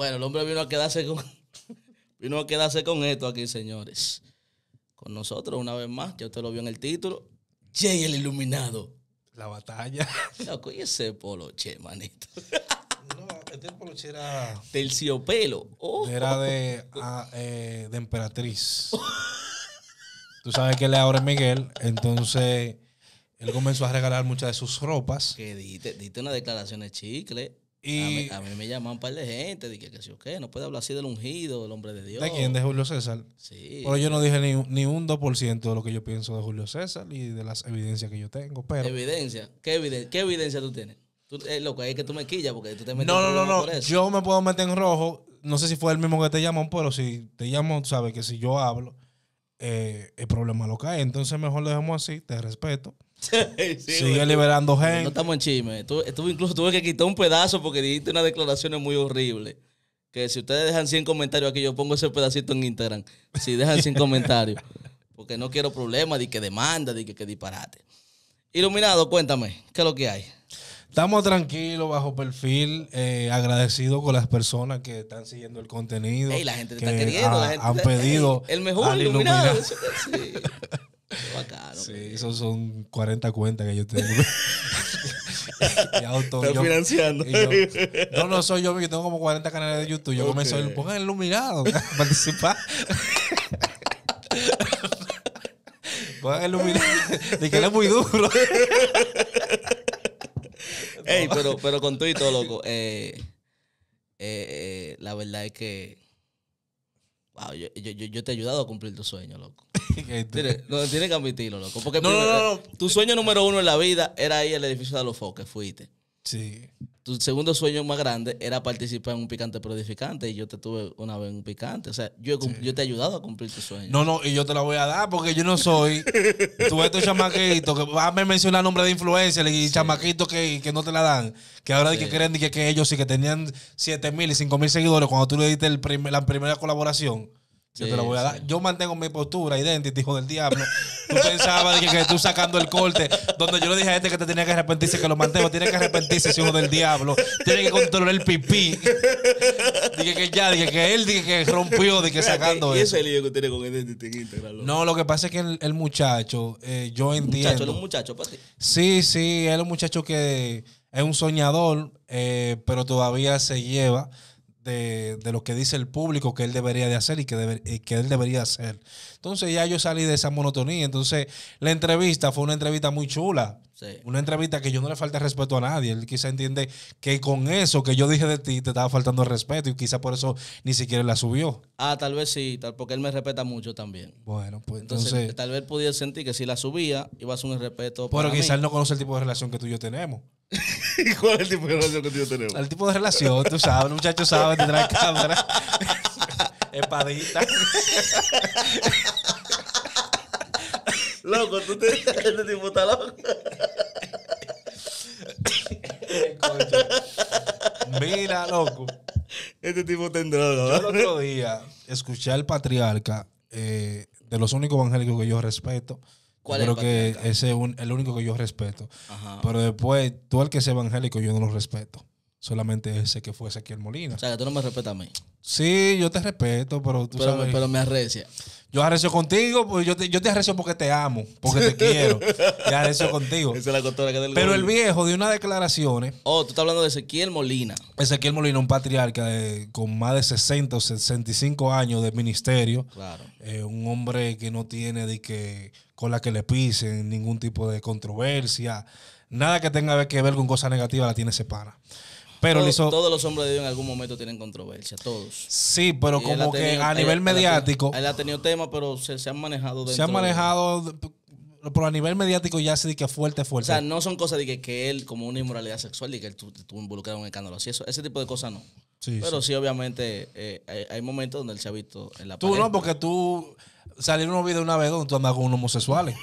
Bueno, el hombre vino a quedarse con, vino a quedarse con esto aquí, señores. Con nosotros, una vez más, ya usted lo vio en el título. Jay el Iluminado. La batalla. Loco, y ese poloche, manito. No, este poloche era. Terciopelo. Era de, ah, eh, de emperatriz. Tú sabes que él ahora es Miguel, entonces él comenzó a regalar muchas de sus ropas. Que diste, una declaración de chicle. A, mí, me llaman un par de gente, dije que o qué, no puede hablar así del ungido, del hombre de Dios. ¿De quién? De Julio César. Sí. Pero yo no dije ni, ni un 2% de lo que yo pienso de Julio César y de las evidencias que yo tengo. Pero... ¿Evidencia? ¿Qué, ¿Qué evidencia tú tienes? Eh, lo que es que tú me quillas porque tú te metes no, no, no, no. Yo me puedo meter en rojo. No sé si fue el mismo que te llamó, pero si te llamó, sabes que si yo hablo, eh, el problema lo cae. Entonces mejor lo dejamos así, te respeto. Sigue liberando gente. No estamos en chisme. incluso tuve que quitar un pedazo porque dijiste unas declaraciones muy horrible Que si ustedes dejan 100 comentarios aquí, yo pongo ese pedacito en Instagram. Si dejan 100 comentarios. Porque no quiero problemas, de que demanda, de que, disparate. Iluminado, cuéntame, ¿qué es lo que hay? Estamos tranquilos, bajo perfil, eh, agradecidos con las personas que están siguiendo el contenido. y la gente está queriendo, han pedido. el mejor iluminado. Sí, esos son 40 cuentas que yo tengo. auto, yo, financiando. no, no soy yo, yo tengo como 40 canales de YouTube. Yo okay. comencé, pongan el iluminado participar. pongan el iluminado. De que él es muy duro. Ey, pero, pero con tú y todo, loco. Eh, eh, eh, la verdad es que. Wow, yo, yo, yo te he ayudado a cumplir tu sueño, loco no, tiene que admitirlo, loco. Porque no, tu sueño número uno en la vida era ir al edificio de los foques, fuiste. Sí. Tu segundo sueño más grande era participar en un picante prodificante y yo te tuve una vez en un picante. O sea, yo, yo te he ayudado a cumplir tu sueño. No, no, y yo te la voy a dar porque yo no soy. Tuve estos chamaquitos que vas a mencionar nombre de influencia y chamaquito chamaquitos que, no te la dan. Que ahora de que creen que, ellos sí que tenían 7 mil y 5 mil seguidores cuando tú le diste el la primera colaboración. Yo te lo voy a dar. Yo mantengo mi postura, identity, hijo del diablo. Tú pensabas que, que, tú sacando el corte, donde yo le dije a este que te tenía que arrepentirse, que lo mantengo, tiene que arrepentirse, hijo del diablo. Tiene que controlar el pipí. Dije que ya, dije que él, dije que rompió, dije sacando ¿Y eso. ¿Y ese lío que tiene con identity este en Instagram? No, lo que pasa es que el, el muchacho, eh, yo entiendo. Muchacho, es un muchacho para ti. Sí, sí, es un muchacho que es un soñador, eh, pero todavía se lleva de, lo que dice el público que él debería de hacer y que, debe, que él debería hacer. Entonces ya yo salí de esa monotonía. Entonces la entrevista fue una entrevista muy chula. Una entrevista que yo no le falta respeto a nadie. Él quizá entiende que con eso que yo dije de ti te estaba faltando respeto y quizá por eso ni siquiera la subió. Ah, tal vez sí, tal, porque él me respeta mucho también. Bueno, pues entonces... tal vez pudiera sentir que si la subía iba a ser un respeto. Pero quizás él no conoce el tipo de relación que tú y yo tenemos. ¿Y cuál es el tipo de relación que tú tenemos? El tipo de relación, tú sabes, los muchachos sabe tendrá cámara, espadita. Loco, tú te, este tipo está loco. Eh, Mira, loco. Este tipo tendrá droga. Yo el otro día escuché al patriarca eh, de los únicos evangélicos que yo respeto pero creo que ese es el único que yo respeto. Pero después, tú el que es evangélico, yo no lo respeto solamente ese que fue Ezequiel Molina. O sea, que tú no me respetas a mí. Sí, yo te respeto, pero tú pero, Me, pero arrecia. Yo arrecio contigo, pues, yo te, yo te arrecio porque te amo, porque te quiero. Te arrecio contigo. Pero el viejo de una declaraciones. Oh, tú estás hablando de Ezequiel Molina. Ezequiel Molina, un patriarca con más de 60 o 65 años de ministerio. Claro. Eh, un hombre que no tiene de que con la que le pisen ningún tipo de controversia. Nada que tenga que ver con cosas negativas la tiene separada pero todos, los hombres de Dios en algún momento tienen controversia, todos. Sí, pero como que a nivel mediático. Él ha tenido temas, pero se, han manejado. Se han manejado. Pero a nivel mediático ya se dice que fuerte, fuerte. O sea, no son cosas de que, él, como una inmoralidad sexual, y que él estuvo involucrado en un escándalo así. Eso, ese tipo de cosas no. Sí, pero sí, obviamente, eh, hay, momentos donde él se ha visto en la Tú no, porque tú salieron unos videos una vez donde tú andas con homosexuales.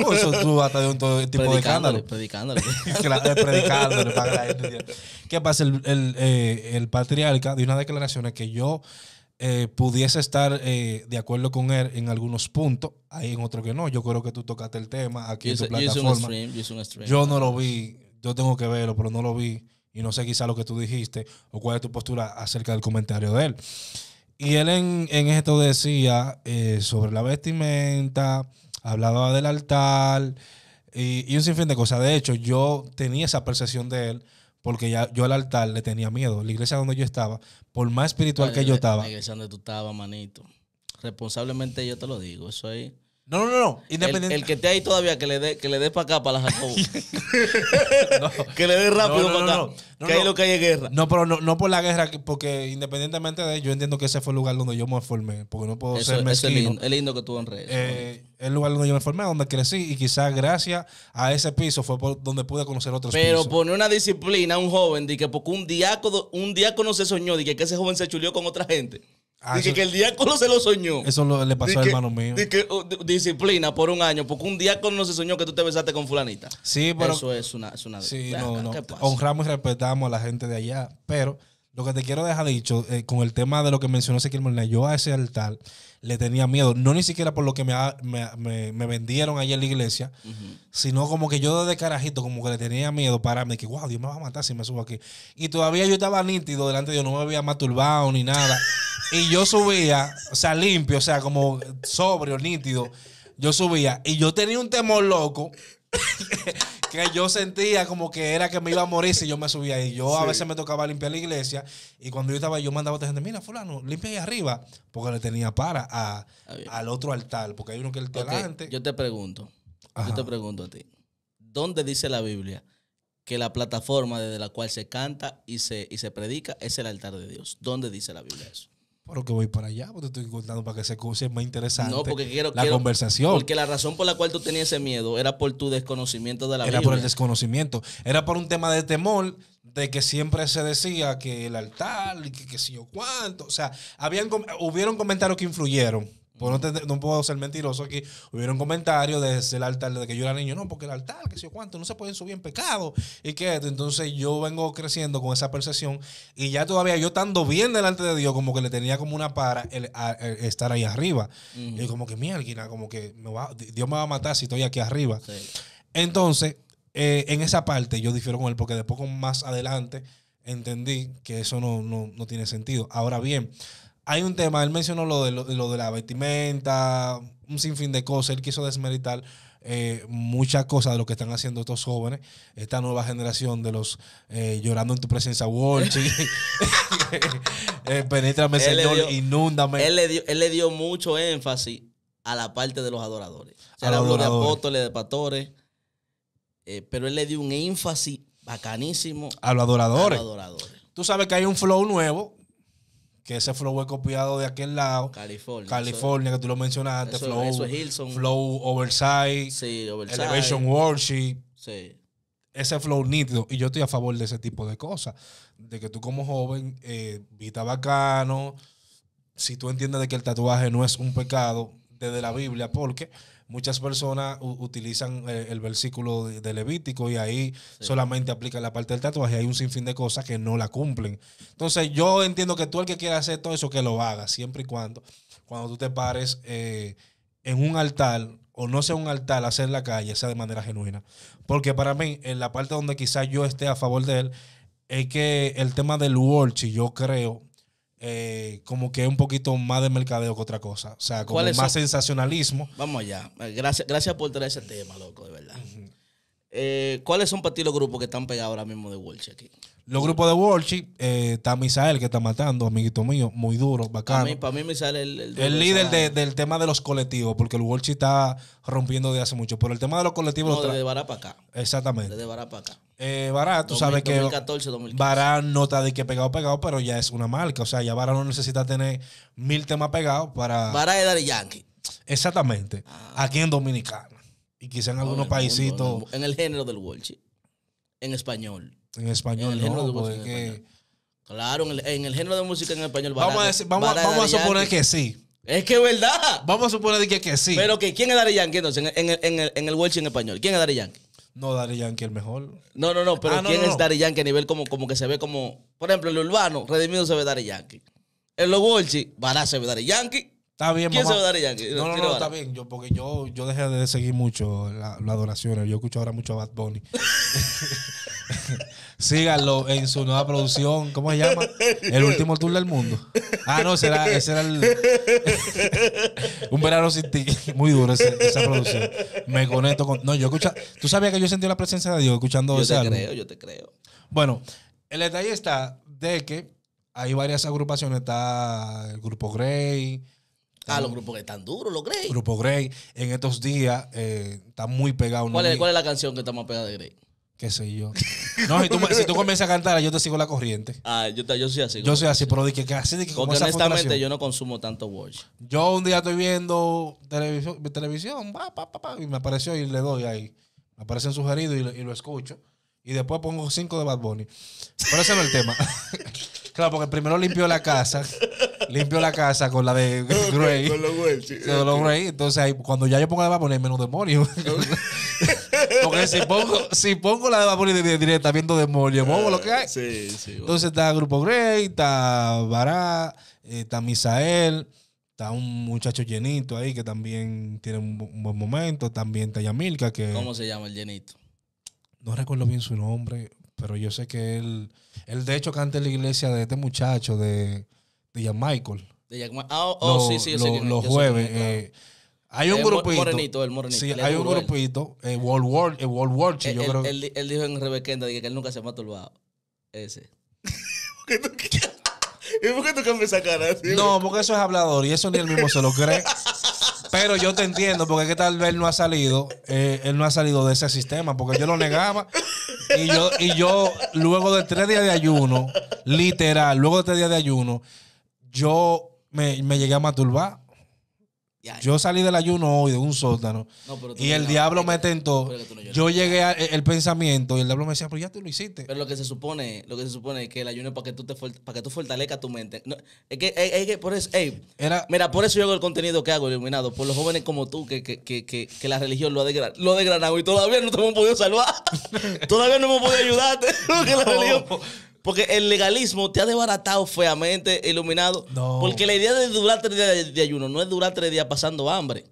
Por eso tú hasta de un todo tipo de escándalo. Predicándole. para ¿Qué pasa? El, eh, patriarca dio una declaración que yo eh, pudiese estar eh, de acuerdo con él en algunos puntos, hay en otros que no. Yo creo que tú tocaste el tema aquí yo en tu plataforma. Stream, yo no lo vi, yo tengo que verlo, pero no lo vi y no sé quizá lo que tú dijiste o cuál es tu postura acerca del comentario de él. Y él en, esto decía sobre la vestimenta, hablaba del altar y, un sinfín de cosas. De hecho, yo tenía esa percepción de él porque ya yo al altar le tenía miedo. La iglesia donde yo estaba, por más espiritual que yo estaba. La iglesia donde tú estabas, manito. Responsablemente yo te lo digo, eso ahí. No, no, no. Independiente. El, que esté ahí todavía, que le dé que le dé para acá, para las no. Que le dé rápido no, no, para acá. que ahí lo que hay guerra. No, pero no, por la guerra, porque independientemente de yo entiendo que ese fue el lugar donde yo me formé, porque no puedo ser mezquino. Es lindo, es lindo que tú redes. Eh, el lugar donde yo me formé, donde crecí, y quizás gracias a ese piso fue por donde pude conocer otros Pero pone poner una disciplina a un joven, de que porque un diácono, un diácono se soñó, de que ese joven se chuleó con otra gente. Ah, dice que el diácono se lo soñó. Eso lo, le pasó a hermano mío. Dice oh, disciplina por un año, porque un diácono no se soñó que tú te besaste con fulanita. Sí, pero. Eso es una. Es una sí, no, no. Honramos y respetamos a la gente de allá, pero lo que te quiero dejar dicho, eh, con el tema de lo que mencionó Ezequiel Molina, yo a ese altar le tenía miedo, no ni siquiera por lo que me, me, vendieron ayer en la iglesia, sino como que yo desde carajito como que le tenía miedo para mí, que wow, Dios me va a matar si me subo aquí. Y todavía yo estaba nítido delante de Dios, no me había maturbado ni nada. y yo subía, o sea, limpio, o sea, como sobrio, nítido. Yo subía y yo tenía un temor loco que yo sentía como que era que me iba a morir si yo me subía ahí. Yo a veces me tocaba limpiar la iglesia y cuando yo estaba yo mandaba a esta gente, mira, fulano, limpia ahí arriba, porque le tenía para al otro altar, porque hay uno que es Yo te pregunto, yo te pregunto a ti, ¿dónde dice la Biblia que la plataforma desde la cual se canta y se, y se predica es el altar de Dios? ¿Dónde dice la Biblia eso? pero que voy para allá, porque te estoy contando para que se cose más interesante la conversación. Porque la razón por la cual tú tenías ese miedo era por tu desconocimiento de la Era por el desconocimiento. Era por un tema de temor de que siempre se decía que el altar, que qué sé yo cuánto. O sea, habían, hubieron comentarios que influyeron pues no, puedo ser mentiroso aquí. Hubieron comentarios desde el altar, de que yo era niño, no, porque el altar, que sé yo cuánto, no se pueden subir en pecado. Y que entonces yo vengo creciendo con esa percepción y ya todavía yo estando bien delante de Dios, como que le tenía como una para el, estar ahí arriba. Y como que mierda, como que me va, Dios me va a matar si estoy aquí arriba. Entonces, eh, en esa parte yo difiero con él, porque poco más adelante entendí que eso no, no tiene sentido. Ahora bien, hay un tema, él mencionó lo de, lo, de la vestimenta, un sinfín de cosas, él quiso desmeritar. Eh, muchas cosas de lo que están haciendo estos jóvenes, esta nueva generación de los eh, llorando en tu presencia, Walsh. eh, penétrame, Señor, inúndame. Él le, dio, mucho énfasis a la parte de los adoradores. O habló de apóstoles, de pastores, eh, pero él le dio un énfasis bacanísimo A los adoradores. Tú sabes que hay un flow nuevo que ese flow fue copiado de aquel lado. California. California, que tú lo mencionaste. flow, Flow Oversight. Sí, Oversight. Elevation Worship. Sí. Ese flow nítido. Y yo estoy a favor de ese tipo de cosas. De que tú como joven, eh, bacano. Si tú entiendes de que el tatuaje no es un pecado desde la Biblia, porque muchas personas utilizan eh, el, versículo de, Levítico y ahí solamente aplican la parte del tatuaje. Hay un sinfín de cosas que no la cumplen. Entonces, yo entiendo que tú, el que quiera hacer todo eso, que lo haga, siempre y cuando, cuando tú te pares eh, en un altar o no sea un altar, hacer la calle, sea de manera genuina. Porque para mí, en la parte donde quizás yo esté a favor de él, es que el tema del Walsh, yo creo eh, como que un poquito más de mercadeo que otra cosa. O sea, como más sensacionalismo. Vamos allá. Gracias, gracias por traer ese tema, loco, de verdad. Eh, ¿Cuáles son para ti los grupos que están pegados ahora mismo de Walsh aquí? Los grupos de worship, eh, está Misael que está matando, amiguito mío, muy duro, bacano. Para mí, para mí Misael es el, líder del tema de los colectivos, porque el worship está rompiendo de hace mucho. Pero el tema de los colectivos... No, desde Bará para acá. Exactamente. de Bará para acá. Eh, Bará, tú sabes que... 2014, Bará no está de que pegado, pegado, pero ya es una marca. O sea, ya Bará no necesita tener mil temas pegados para... Bará es de Yankee. Exactamente. Ah. Aquí en Dominicana. Y quizá en algunos Paísitos en el género del worship. En español. En español, no, porque... Claro, en el, género de música en español. Vamos, a, vamos, a suponer que sí. Es que es verdad. Vamos a suponer que, sí. Pero que, ¿quién es Daddy Yankee entonces? En, en, en, el, en el en español. ¿Quién es Daddy Yankee? No, Daddy Yankee el mejor. No, no, no, pero ah, ¿quién es Daddy Yankee a nivel como, como que se ve como. Por ejemplo, en lo urbano, Redimido se ve Daddy Yankee. En los Welsh Bará se ve Daddy Yankee. Está bien, ¿Quién se ve Daddy Yankee? No, no, no, está bien. Yo, porque yo, yo dejé de seguir mucho las la adoraciones. Yo escucho ahora mucho a Bad Bunny. síganlo en su nueva producción. ¿Cómo se llama? El último tour del mundo. Ah, no, ese era, ese el. Un verano sin ti. Muy duro esa producción. Me conecto con. No, yo escucha. Tú sabías que yo sentí la presencia de Dios escuchando Yo te creo, yo te creo. Bueno, el detalle está de que hay varias agrupaciones. Está el grupo Grey. Ah, los grupos que están duros, los Grey. Grupo Grey. En estos días eh, está muy pegado. ¿Cuál es, ¿Cuál es la canción que está más pegada de Grey? qué sé yo. No, si tú, si tú comienzas a cantar, yo te sigo la corriente. Ah, yo, yo soy así. Yo soy así, pero de que, así de que honestamente yo no consumo tanto watch. Yo un día estoy viendo televisión, televisión pa, pa, pa, y me apareció y le doy ahí. Me aparecen sugeridos y, y, lo escucho. Y después pongo cinco de Bad Bunny. Pero ese no es el tema. claro, porque primero limpió la casa. Limpió la casa con la de Grey. con los Grey. Entonces, ahí, cuando ya yo pongo de Bad Bunny, hay menos demonios. Porque si pongo, si pongo la de Baboni directa viendo demonio, pongo lo que hay. Eh, sí, sí. Entonces está Grupo Grey, está Bará, eh, está Misael, está un muchacho llenito ahí que también tiene un, buen momento. También está Yamilka que. ¿Cómo se llama el llenito? No recuerdo bien su nombre, pero yo sé que él, él de hecho canta en la iglesia de este muchacho de, de Michael. De ah, oh, oh sí, sí, yo los, los jueves. eh, hay un el grupito. Morenito, el morenito. Sí, hay un grupito. El eh, World War, el eh, World War, eh, yo él, creo. Él, dijo en Rebequenda que él nunca se ha maturbado. Ese. ¿Y por qué tú cambias esa cara? No, porque eso es hablador y eso ni él mismo se lo cree. Pero yo te entiendo, porque es que tal vez no ha salido, él no ha salido de ese sistema, porque yo lo negaba. Y yo, y yo, luego de tres días de ayuno, literal, luego de tres días de ayuno, yo me, me llegué a maturbar yo salí del ayuno hoy de un sótano y el diablo me tentó. yo llegué al e, pensamiento y el diablo me decía, pero ya tú lo hiciste. Pero lo que se supone, lo que se supone es que el ayuno es para que tú te para que tú fortalezcas tu mente. es que, es, que por eso, mira, por eso yo hago el contenido que hago iluminado por los jóvenes como tú que, la religión lo ha desgranado lo y todavía no te hemos podido salvar. todavía no hemos podido ayudarte. la porque el legalismo te ha desbaratado feamente, iluminado. No. Porque la idea de durar tres días de ayuno no es durar tres días pasando hambre.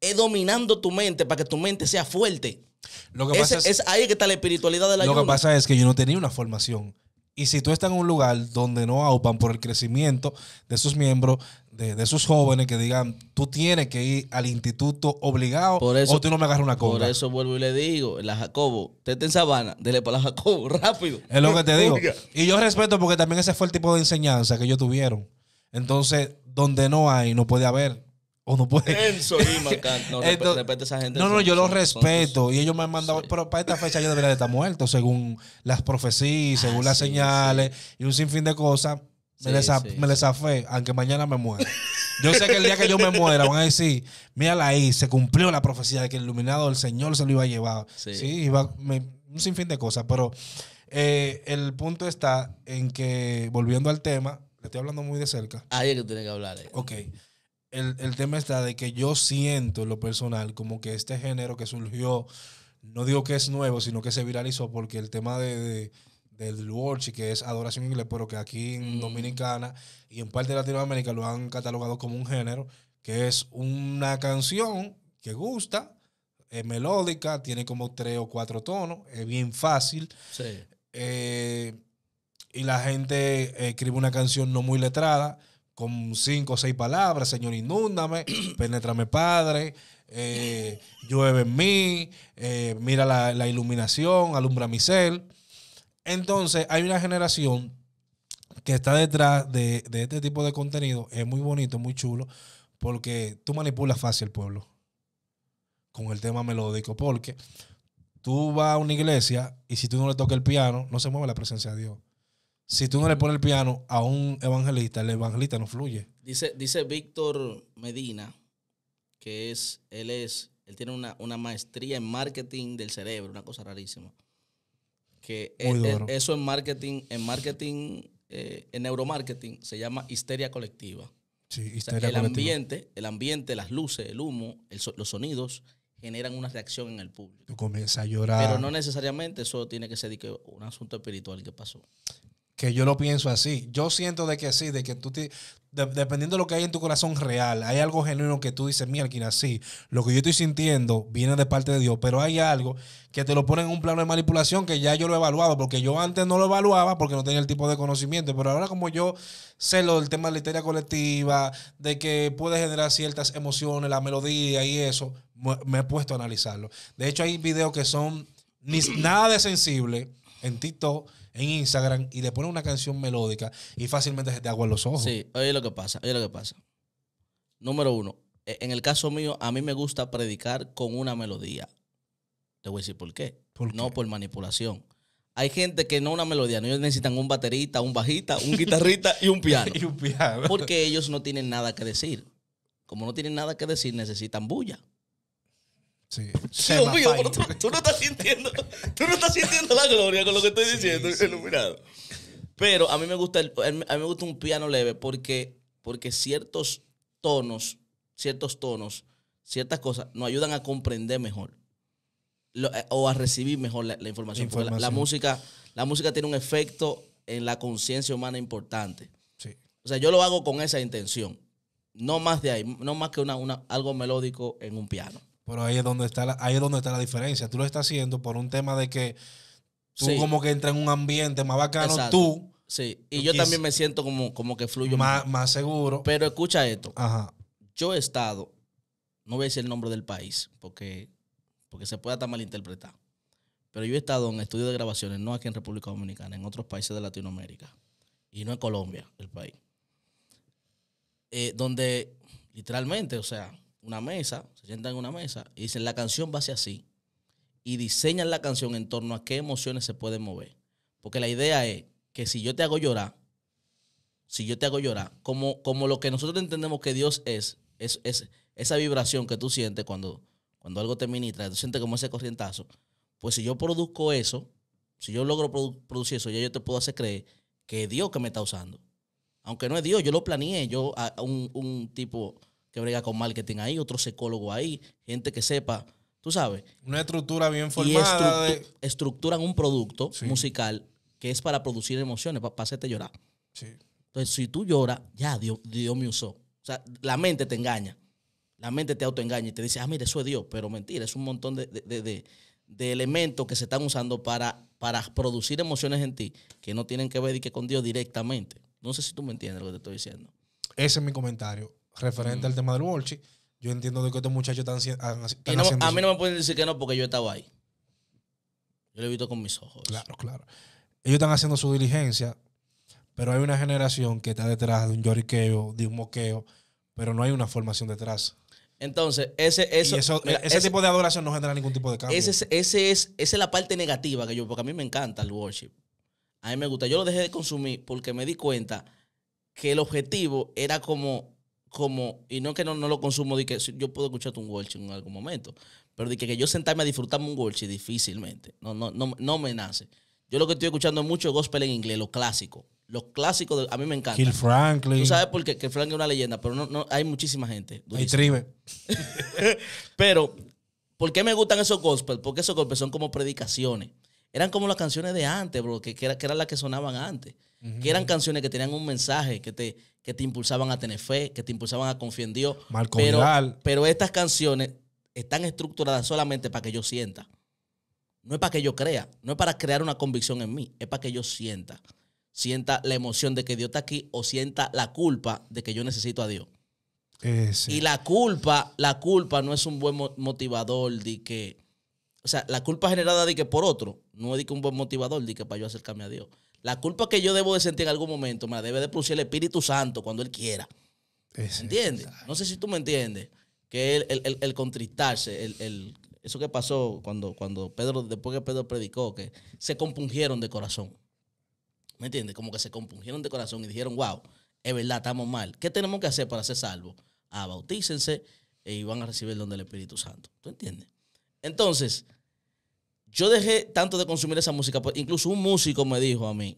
Es dominando tu mente para que tu mente sea fuerte. Lo que pasa es, es, ahí que está la espiritualidad del ayuno. Lo que pasa es que yo no tenía una formación. Y si tú estás en un lugar donde no aupan por el crecimiento de sus miembros, de, esos jóvenes que digan, tú tienes que ir al instituto obligado eso, o tú no me agarras una cosa. Por eso vuelvo y le digo, la Jacobo, te está en Sabana, dele para la Jacobo, rápido. Es lo que te digo. Y yo respeto porque también ese fue el tipo de enseñanza que ellos tuvieron. Entonces, donde no hay, no puede haber. O no puede. no, esa gente. No, no, yo lo respeto. Y ellos me han mandado. Pero para esta fecha yo debería estar muerto, según las profecías, según ah, las señales y un sinfín de cosas me, desafé, aunque mañana me muera. Yo sé que el día que yo me muera van a decir, mírala ahí, se cumplió la profecía de que el iluminado el Señor se lo iba a llevar. Sí, iba, un sinfín de cosas, pero eh, el punto está en que, volviendo al tema, le estoy hablando muy de cerca. Ahí es que tiene que hablar. Eh. Ok. El, tema está de que yo siento en lo personal como que este género que surgió, no digo que es nuevo, sino que se viralizó porque el tema de el worship, que es adoración inglés, pero que aquí en mm. Dominicana y en parte de Latinoamérica lo han catalogado como un género, que es una canción que gusta, es melódica, tiene como tres o cuatro tonos, es bien fácil. Eh, y la gente eh, escribe una canción no muy letrada, con cinco o seis palabras, Señor, inúndame, penétrame, Padre, eh, llueve en mí, mira la, la, iluminación, alumbra mi cel. Entonces, hay una generación que está detrás de, este tipo de contenido. Es muy bonito, muy chulo, porque tú manipulas fácil el pueblo con el tema melódico, porque tú vas a una iglesia y si tú no le tocas el piano, no se mueve la presencia de Dios. Si tú no le pones el piano a un evangelista, el evangelista no fluye. Dice, dice Víctor Medina, que es, él es, él tiene una, una maestría en marketing del cerebro, una cosa rarísima que e- e- eso en marketing, en marketing, eh, en neuromarketing se llama histeria colectiva. Sí, histeria el ambiente, el ambiente, las luces, el humo, los sonidos generan una reacción en el público. Comienza a llorar. Pero no necesariamente eso tiene que ser un asunto espiritual que pasó que yo lo pienso así. Yo siento de que sí, de que tú te, dependiendo de lo que hay en tu corazón real, hay algo genuino que tú dices, mira, Alquina, sí, lo que yo estoy sintiendo viene de parte de Dios, pero hay algo que te lo ponen en un plano de manipulación que ya yo lo he evaluado, porque yo antes no lo evaluaba porque no tenía el tipo de conocimiento, pero ahora como yo sé lo del tema de la literatura colectiva, de que puede generar ciertas emociones, la melodía y eso, me, he puesto a analizarlo. De hecho, hay videos que son nada de sensible en TikTok en Instagram y le pones una canción melódica y fácilmente se te agua los ojos. Sí, oye lo que pasa, oye lo que pasa. Número uno, e, en el caso mío, a mí me gusta predicar con una melodía. Te voy a decir por qué. No por manipulación. Hay gente que no una melodía, ellos necesitan un baterista, un bajita, un guitarrista y un piano. Porque ellos no tienen nada que decir. Como no tienen nada que decir, necesitan bulla. Sí, sí obvio, pero tú, no estás sintiendo, tú no estás sintiendo la gloria con lo que estoy diciendo, iluminado. Pero a mí me gusta me gusta un piano leve porque, porque ciertos tonos, ciertos tonos, ciertas cosas nos ayudan a comprender mejor eh, o a recibir mejor la, información. La, música, la música tiene un efecto en la conciencia humana importante. O sea, yo lo hago con esa intención. No más de ahí, no más que una, una, algo melódico en un piano. Pero ahí es donde está la, ahí es donde está la diferencia. Tú lo estás haciendo por un tema de que tú como que entras en un ambiente más bacano tú. Sí, y yo también me siento como, como que fluyo más, más seguro. Pero escucha esto. Ajá. Yo he estado, no voy a decir el nombre del país, porque, porque se puede hasta malinterpretar. Pero yo he estado en estudios de grabaciones, no aquí en República Dominicana, en otros países de Latinoamérica. Y no en Colombia, el país. Eh, donde literalmente, o sea, una mesa, se sientan en una mesa y dicen la canción va a ser así. Y diseñan la canción en torno a qué emociones se pueden mover. Porque la idea es que si yo te hago llorar, si yo te hago llorar, como, como lo que nosotros entendemos que Dios es, es, esa vibración que tú sientes cuando, cuando algo te ministra, tú sientes como ese corrientazo, pues si yo produzco eso, si yo logro producir eso, ya yo te puedo hacer creer que es Dios que me está usando. Aunque no es Dios, yo lo planeé, yo a, un tipo que brega con marketing ahí, otro psicólogo ahí, gente que sepa, tú sabes. Una estructura bien formada. estructuran un producto musical que es para producir emociones, para, hacerte llorar. Entonces, si tú lloras, ya Dios, Dios me usó. O sea, la mente te engaña. La mente te autoengaña y te dice, ah, mire, eso es Dios. Pero mentira, es un montón de, elementos que se están usando para, para producir emociones en ti que no tienen que ver y que con Dios directamente. No sé si tú me entiendes lo que te estoy diciendo. Ese es mi comentario referente al tema del worship, Yo entiendo de que estos muchachos están, haciendo A mí no me pueden decir que no porque yo estaba ahí. Yo lo he visto con mis ojos. Claro, claro. Ellos están haciendo su diligencia, pero hay una generación que está detrás de un lloriqueo, de un moqueo, pero no hay una formación detrás. Entonces, ese, eso, ese, tipo de adoración no genera ningún tipo de cambio. Ese, ese es, esa es la parte negativa que yo, porque a mí me encanta el worship. A mí me gusta. Yo lo dejé de consumir porque me di cuenta que el objetivo era como como, y no que no, no lo consumo, que yo puedo escucharte un Walsh en algún momento, pero de que, yo sentarme a disfrutarme un Walsh, difícilmente, no, no, no, me nace. Yo lo que estoy escuchando es mucho gospel en inglés, lo clásico. Los clásicos, a mí me encanta. Kill Franklin. Tú sabes por qué, que Franklin es una leyenda, pero no, hay muchísima gente. Hay tribe. pero, ¿por qué me gustan esos gospel? Porque esos gospel son como predicaciones. Eran como las canciones de antes, bro, que, era, que eran las que sonaban antes que eran canciones que tenían un mensaje, que te, que te impulsaban a tener fe, que te impulsaban a confiar en Dios. pero, pero estas canciones están estructuradas solamente para que yo sienta. No es para que yo crea, no es para crear una convicción en mí, es para que yo sienta. Sienta la emoción de que Dios está aquí o sienta la culpa de que yo necesito a Dios. Ese. Y la culpa, la culpa no es un buen motivador de que, o sea, la culpa generada de que por otro, no es de que un buen motivador de que para yo acercarme a Dios. La culpa que yo debo de sentir en algún momento me la debe de producir el Espíritu Santo cuando Él quiera. ¿Entiendes? No sé si tú me entiendes. Que el, el, el, contristarse, eso que pasó cuando, cuando Pedro, después que Pedro predicó, que se compungieron de corazón. ¿Me entiendes? Como que se compungieron de corazón y dijeron, wow, es verdad, estamos mal. ¿Qué tenemos que hacer para ser salvos? Ah, bautícense y e van a recibir el don del Espíritu Santo. ¿Tú entiendes? Entonces, yo dejé tanto de consumir esa música, pues, incluso un músico me dijo a mí,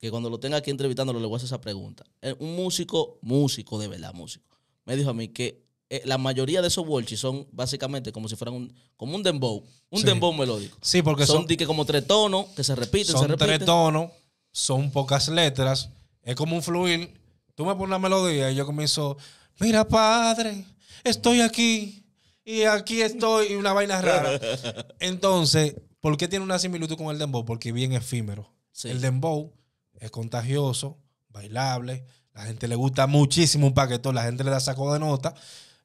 que cuando lo tenga aquí entrevistándolo le voy a hacer esa pregunta. Eh, un músico, músico de verdad, músico, me dijo a mí que eh, la mayoría de esos Wolchis son básicamente como si fueran un, como un dembow, un dembow melódico. Sí, porque son, son como tres tonos que se repiten, se repiten. tres tonos, son pocas letras, es como un fluir. Tú me pones una melodía y yo comienzo, mira padre, estoy aquí y aquí estoy y una vaina rara. Entonces, ¿Por qué tiene una similitud con el dembow? Porque es bien efímero. El dembow es contagioso, bailable, la gente le gusta muchísimo un paquetón, la gente le da saco de nota.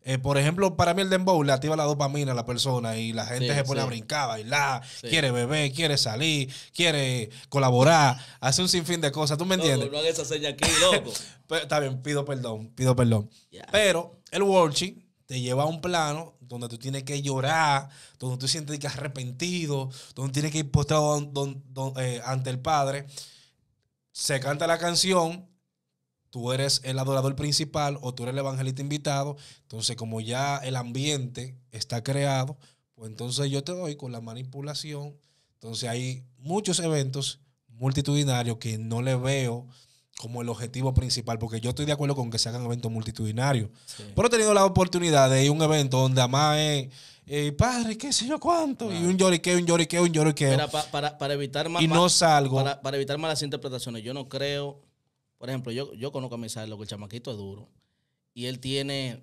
Eh, por ejemplo, para mí el dembow le activa la dopamina a la persona y la gente se pone a brincar, a bailar, quiere beber, quiere salir, quiere colaborar, hace un sinfín de cosas. ¿Tú me entiendes? No, hagas esa seña aquí, loco. está bien, pido perdón, pido perdón. Pero el Worching te lleva a un plano donde tú tienes que llorar, donde tú sientes que arrepentido, donde tienes que ir postrado eh, ante el Padre. Se canta la canción, tú eres el adorador principal o tú eres el evangelista invitado. Entonces, como ya el ambiente está creado, pues entonces yo te doy con la manipulación. Entonces hay muchos eventos multitudinarios que no le veo como el objetivo principal, porque yo estoy de acuerdo con que se hagan eventos multitudinarios. Pero he tenido la oportunidad de ir a un evento donde además es, eh, padre, qué sé yo cuánto, y un lloriqueo, un lloriqueo, un lloriqueo. para, evitar más... Y no salgo. Para, evitar malas interpretaciones, yo no creo, por ejemplo, yo, yo conozco a Misael, lo que el chamaquito es duro, y él tiene,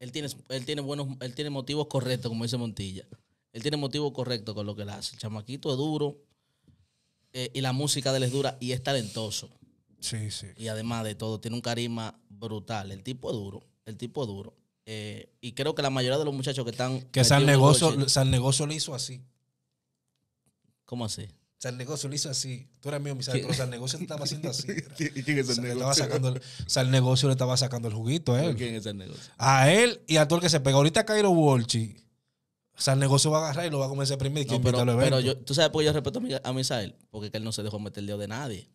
él tiene, él tiene buenos, él tiene motivos correctos, como dice Montilla. Él tiene motivos correctos con lo que él hace. El chamaquito es duro, eh, y la música de él es dura, y es talentoso. Y además de todo, tiene un carisma brutal. El tipo es duro, el tipo es duro. Eh, y creo que la mayoría de los muchachos que están... Que San Negocio, San Negocio lo hizo así. ¿Cómo así? San Negocio lo hizo así. Tú eres mío, mi pero San Negocio lo estaba haciendo así. ¿Y quién es el Negocio? Sacando San Negocio le estaba sacando el juguito a él. ¿Quién es el Negocio? A él y a todo el que se pega. Ahorita Cairo Wolchi, San Negocio va a agarrar y lo va a comenzar a primer. No, pero, pero yo, tú sabes por qué yo respeto a Misael, porque que él no se dejó meter el dedo de nadie.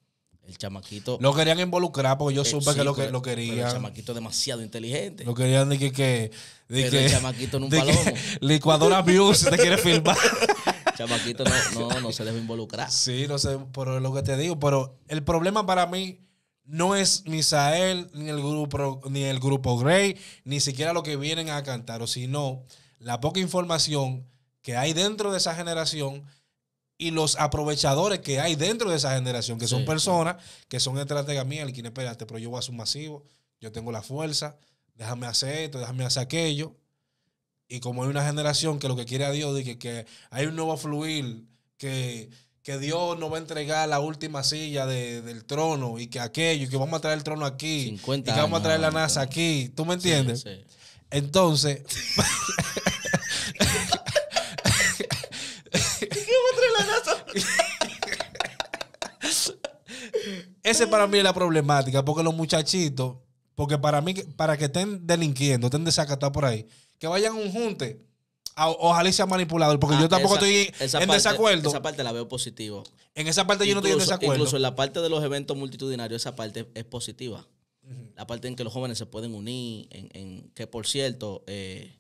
El chamaquito. Lo querían involucrar porque yo eh, supe que lo, que lo querían. chamaquito demasiado inteligente. Lo querían de que. que, el chamaquito en un palomo. licuadora Muse te quiere filmar. chamaquito no, no, se debe involucrar. Sí, no sé, pero lo que te digo. Pero el problema para mí no es Misael, ni el grupo, ni el grupo Grey, ni siquiera lo que vienen a cantar, sino la poca información que hay dentro de esa generación y los aprovechadores que hay dentro de esa generación, que son personas que son estrategas mías, el quien espérate, pero yo voy a su masivo, yo tengo la fuerza, déjame hacer esto, déjame hacer aquello. Y como hay una generación que lo que quiere a Dios, que, que hay un nuevo fluir, que, Dios nos va a entregar la última silla del trono y que aquello, y que vamos a traer el trono aquí, y que vamos a traer la NASA aquí, ¿tú me entiendes? Entonces... Ese para mí es la problemática, porque los muchachitos, porque para mí, para que estén delinquiendo, estén desacatados por ahí, que vayan a un junte, ojalá y sea manipulado, porque ah, yo tampoco estoy en parte, desacuerdo. Esa parte la veo positiva En esa parte yo no estoy en desacuerdo. Incluso en la parte de los eventos multitudinarios, esa parte es positiva. La parte en que los jóvenes se pueden unir, en, que por cierto, eh,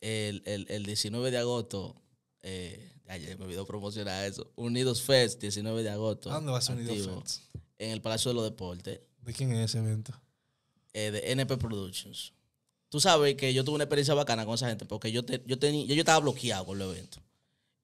el, el, el, 19 de agosto eh, Ayer me olvidó promocionar eso. Unidos Fest, 19 de agosto. ¿Dónde va a ser Unidos Fest? En el Palacio de los Deportes. ¿De quién es ese evento? Eh, de NP Productions. Tú sabes que yo tuve una experiencia bacana con esa gente porque yo, yo, tenía, yo, estaba bloqueado con los eventos.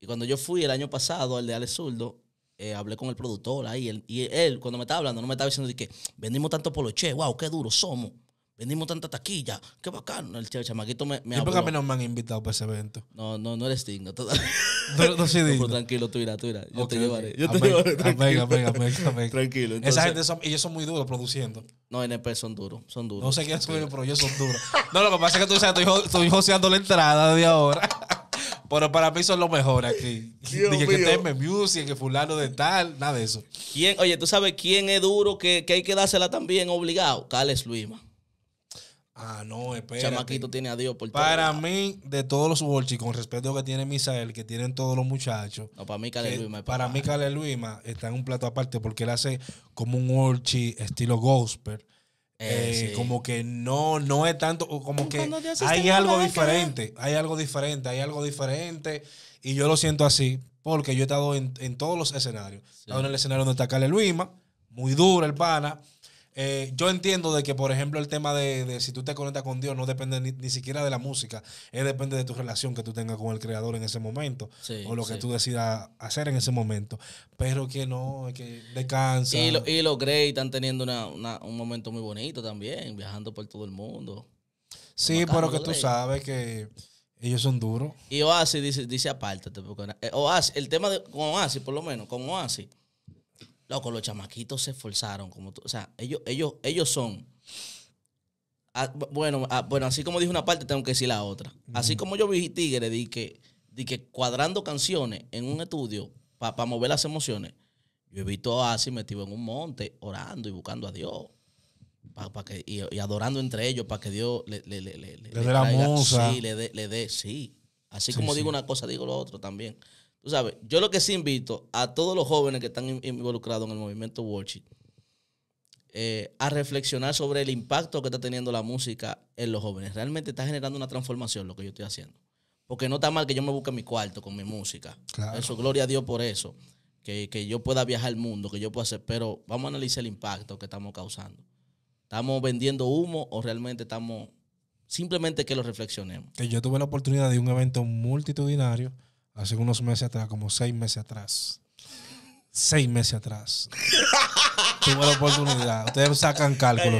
Y cuando yo fui el año pasado al de Alex Zurdo, eh, hablé con el productor ahí. y él, cuando me estaba hablando, no me estaba diciendo de que vendimos tanto poloche, wow, qué duro somos. Vendimos tanta taquilla. Qué bacano. El chamaquito me, me a mí no me han invitado para ese evento? No, no, no eres digno No, soy digno. tranquilo, tú irás, tú irás. Yo te llevaré. Yo te llevaré. Amén, amén, amén, Tranquilo. Entonces, Esa gente, son, ellos son muy duros produciendo. No, NP son duros, son duros. No sé quiénes son pero ellos son duros. no, lo que pasa es que tú sabes, estoy, estoy joseando la entrada de ahora. Pero para mí son los mejores aquí. Dije que teme music, que fulano de tal, nada de eso. ¿Quién, oye, tú sabes quién es duro que, que hay que dársela también obligado? Cales Luima. Ah, no, espera. Chamaquito tiene a Dios por todo Para mí, de todos los Wolchis, con respeto que tiene Misael, que tienen todos los muchachos. No, para mí, Kale Luima. Para mí, Kale Luima está en un plato aparte porque él hace como un Wolchi estilo gospel. Eh, eh, como que no, no es tanto, como que hay algo diferente, hay algo diferente, hay algo diferente. Y yo lo siento así, porque yo he estado en, todos los escenarios. He estado en el escenario donde está Kale Luima, muy duro el pana. Eh, yo entiendo de que, por ejemplo, el tema de, si tú te conectas con Dios no depende ni, siquiera de la música, es depende de tu relación que tú tengas con el Creador en ese momento o lo que tú decidas hacer en ese momento. Pero que no, que descansa. Y, los Grey están teniendo un momento muy bonito también, viajando por todo el mundo. Sí, pero que tú sabes que ellos son duros. Y Oasis dice, dice apártate. Porque, eh, el tema de, con Oasis, por lo menos, con Oasis Loco, los chamaquitos se esforzaron. Como o sea, ellos, ellos, ellos son. Ah, bueno, ah, bueno, así como dije una parte, tengo que decir la otra. Así como yo vi Tigre, di que, di que cuadrando canciones en un estudio para mover las emociones, yo he visto a Asi metido en un monte orando y buscando a Dios. que, y, adorando entre ellos para que Dios le, le, le, dé la moza. Sí, le dé, sí. Así como digo una cosa, digo lo otro también. Tú sabes, yo lo que sí invito a todos los jóvenes que están involucrados en el movimiento Watch eh, a reflexionar sobre el impacto que está teniendo la música en los jóvenes. Realmente está generando una transformación lo que yo estoy haciendo. Porque no está mal que yo me busque mi cuarto con mi música. Eso, gloria a Dios por eso. Que, que, yo pueda viajar al mundo, que yo pueda hacer. Pero vamos a analizar el impacto que estamos causando. ¿Estamos vendiendo humo o realmente estamos... Simplemente que lo reflexionemos. Que yo tuve la oportunidad de un evento multitudinario hace unos meses atrás, como seis meses atrás. Seis meses atrás. Tuve la oportunidad. Ustedes sacan cálculo.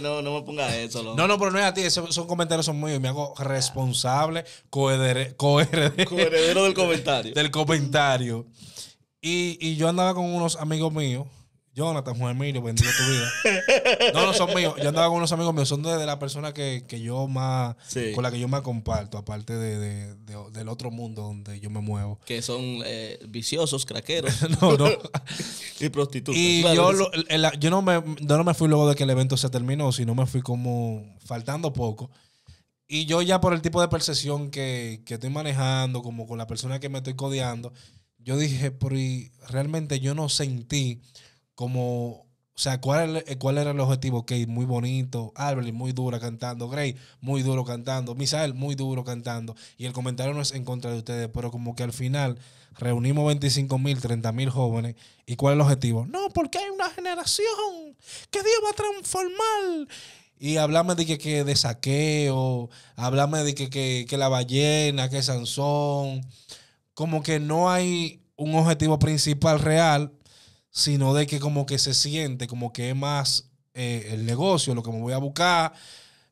no, no, me pongas eso. No, no, pero no es a ti. Esos, son comentarios son míos. Me hago responsable, coheredero, coheredero, del comentario. Del comentario. Y, y yo andaba con unos amigos míos Jonathan, Juan Emilio, bendigo tu vida. No, no son míos. Yo andaba con unos amigos míos, son de, de la persona que, yo más, con la que yo más comparto, aparte de, del otro mundo donde yo me muevo. Que son eh, viciosos, craqueros. no, no. y prostitutos. Y yo, no, me, no me fui luego de que el evento se terminó, sino me fui como faltando poco. Y yo ya por el tipo de percepción que, estoy manejando, como con la persona que me estoy codeando, yo dije, pero realmente yo no sentí como, o sea, ¿cuál, eh, cuál era el objetivo? Kate, muy bonito, Albert muy dura cantando, Gray muy duro cantando, Misael muy duro cantando, y el comentario no es en contra de ustedes, pero como que al final reunimos 25 mil, 30 mil jóvenes, ¿y cuál es el objetivo? No, porque hay una generación que Dios va a transformar. Y hablame de que, que, de saqueo, hablame de que, que, la ballena, que Sansón. Como que no hay un objetivo principal real sino de que como que se siente como que es más eh, el negocio, lo que me voy a buscar,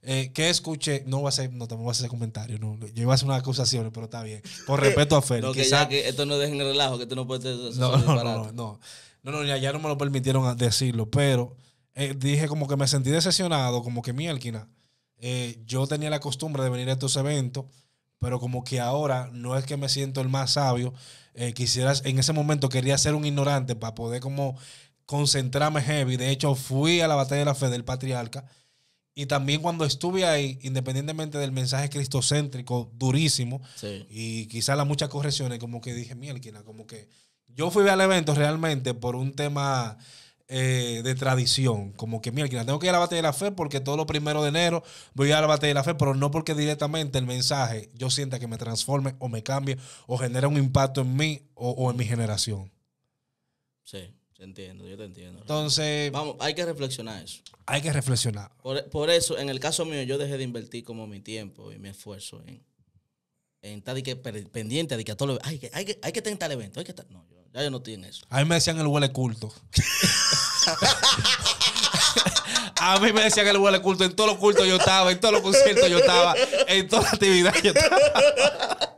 eh, que escuche, no va a ser no, te voy a hacer comentarios, no, yo iba a hacer unas acusaciones, pero está bien, por respeto a Félix. no, que, ya que esto no dejen el relajo, que tú no puedes... no, no, no, no, no, ya, no me lo permitieron decirlo, pero eh, dije como que me sentí decepcionado, como que mi eh yo tenía la costumbre de venir a estos eventos pero como que ahora no es que me siento el más sabio. Eh, quisieras, en ese momento quería ser un ignorante para poder como concentrarme heavy. De hecho, fui a la batalla de la fe del patriarca. Y también cuando estuve ahí, independientemente del mensaje cristocéntrico durísimo y quizás las muchas correcciones, como que dije, mierda, como que yo fui al evento realmente por un tema eh, de tradición. Como que, mira, tengo que ir a la batalla de la fe porque todos los primeros de enero voy a la batalla de la fe, pero no porque directamente el mensaje yo sienta que me transforme o me cambie o genere un impacto en mí o, en mi generación. Sí, entiendo, yo te entiendo. Entonces. Vamos, hay que reflexionar eso. Hay que reflexionar. Por, por eso, en el caso mío, yo dejé de invertir como mi tiempo y mi esfuerzo en, en estar que, pendiente de que a todo hay, que, hay que tener tal evento. Hay que estar. No, ya ellos no tienen eso. A mí me decían el huele culto. A mí me decían el huele culto. En todos los cultos yo estaba, en todos los conciertos yo estaba, en toda las actividades yo estaba.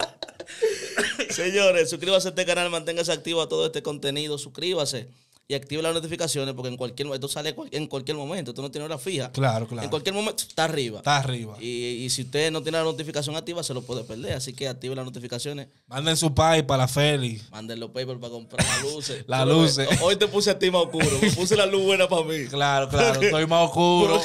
Señores, suscríbase a este canal, manténgase activo a todo este contenido, suscríbase y activa las notificaciones porque en cualquier momento sale en cualquier momento. Tú no tienes hora fija. Claro, claro. En cualquier momento está arriba. Está arriba. Y, si usted no tiene la notificación activa, se lo puede perder. Así que active las notificaciones. Manden su pay para la Manden los papers para comprar las luces. las luces. Hoy te puse a ti más oscuro. puse la luz buena para mí. Claro, claro. Estoy más oscuro.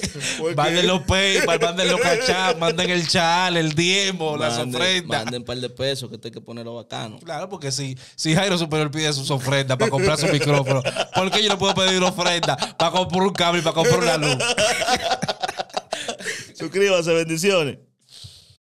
manden los papers, manden los cachas manden el chal, el diemo, las ofrendas. Manden un par de pesos que usted hay que ponerlo bacano. Claro, porque si, si Jairo Superior pide sus ofrendas para comprar su micro porque ¿Por qué yo no puedo pedir una ofrenda para comprar un cable y para comprar una luz? Suscríbase, bendiciones.